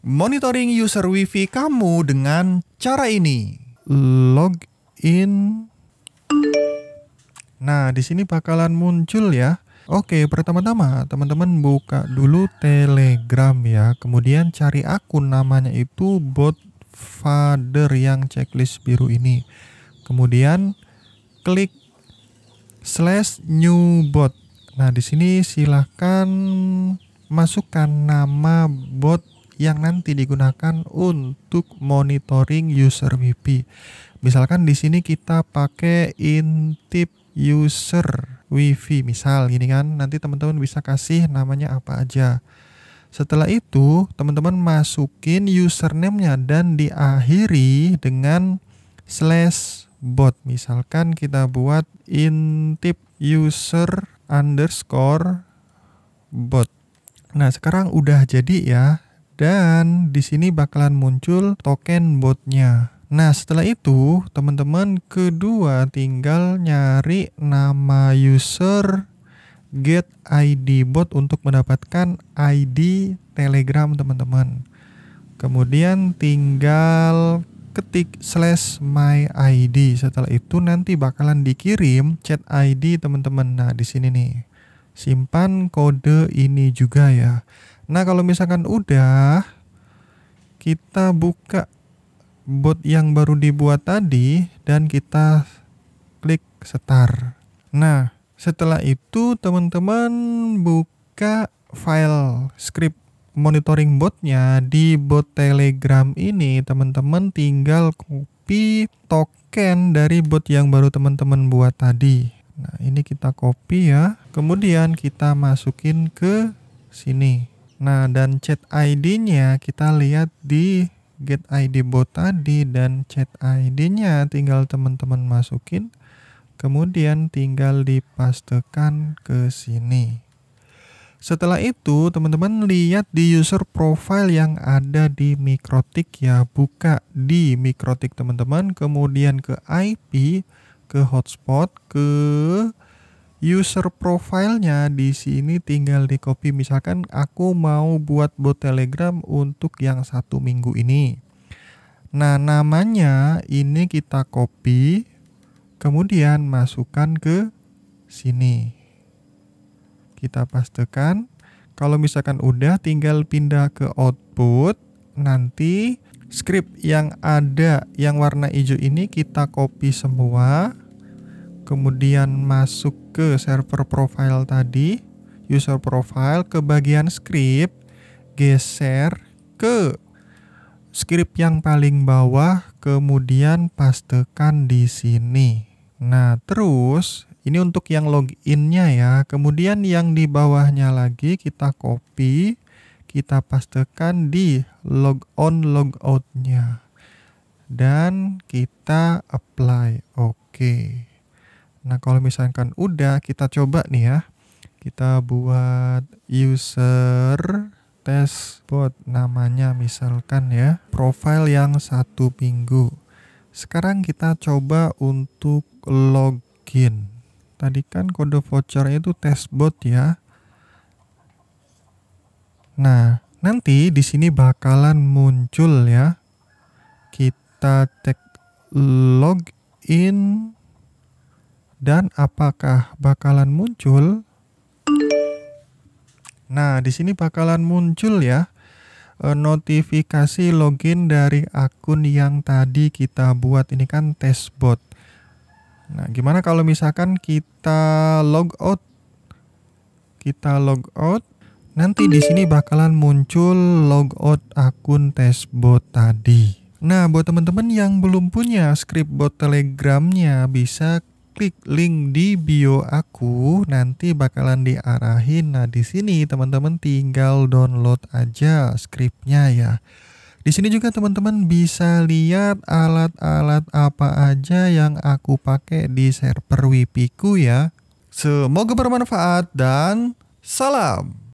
monitoring user wifi kamu dengan cara ini. Login. Nah, di sini bakalan muncul ya. Oke, pertama-tama teman-teman buka dulu Telegram ya. Kemudian cari akun namanya itu bot father yang checklist biru ini. Kemudian klik slash new bot. Nah, di sini silahkan masukkan nama bot yang nanti digunakan untuk monitoring user WP. Misalkan di sini kita pakai intip user WiFi misal gini kan. Nanti teman-teman bisa kasih namanya apa aja. Setelah itu, teman-teman masukin username-nya dan diakhiri dengan slash bot. Misalkan kita buat intip user underscore bot. Nah, sekarang udah jadi ya dan di sini bakalan muncul token botnya. Nah setelah itu teman-teman kedua tinggal nyari nama user get ID bot untuk mendapatkan ID telegram teman-teman. Kemudian tinggal ketik slash my ID setelah itu nanti bakalan dikirim chat ID teman-teman. Nah di sini nih simpan kode ini juga ya. Nah, kalau misalkan udah kita buka bot yang baru dibuat tadi dan kita klik start. Nah, setelah itu teman-teman buka file script monitoring botnya di bot Telegram ini teman-teman tinggal copy token dari bot yang baru teman-teman buat tadi. Nah, ini kita copy ya. Kemudian kita masukin ke sini. Nah, dan chat ID-nya kita lihat di get ID bot tadi dan chat ID-nya tinggal teman-teman masukin kemudian tinggal dipastekan ke sini. Setelah itu, teman-teman lihat di user profile yang ada di Mikrotik ya, buka di Mikrotik teman-teman, kemudian ke IP, ke hotspot, ke user profile-nya di sini tinggal di copy misalkan aku mau buat bot telegram untuk yang satu minggu ini nah namanya ini kita copy kemudian masukkan ke sini kita pastekan kalau misalkan udah tinggal pindah ke output nanti script yang ada yang warna hijau ini kita copy semua kemudian masuk ke server profile tadi, user profile ke bagian script, geser ke script yang paling bawah, kemudian pastekan di sini. Nah, terus ini untuk yang loginnya ya. Kemudian yang di bawahnya lagi kita copy, kita pastekan di log on log outnya dan kita apply. Oke. Okay. Nah, kalau misalkan udah, kita coba nih ya. Kita buat user test bot namanya misalkan ya, profile yang satu minggu. Sekarang kita coba untuk login. Tadi kan kode voucher itu test bot ya. Nah, nanti di sini bakalan muncul ya. Kita cek login dan apakah bakalan muncul? Nah, di sini bakalan muncul ya e, notifikasi login dari akun yang tadi kita buat ini kan test bot. Nah, gimana kalau misalkan kita log out? Kita log out. Nanti di sini bakalan muncul log out akun bot tadi. Nah, buat teman-teman yang belum punya script bot Telegramnya, bisa klik link di bio aku nanti bakalan diarahin. Nah, di sini teman-teman tinggal download aja scriptnya ya. Di sini juga teman-teman bisa lihat alat-alat apa aja yang aku pakai di server WipiKu ya. Semoga bermanfaat dan salam.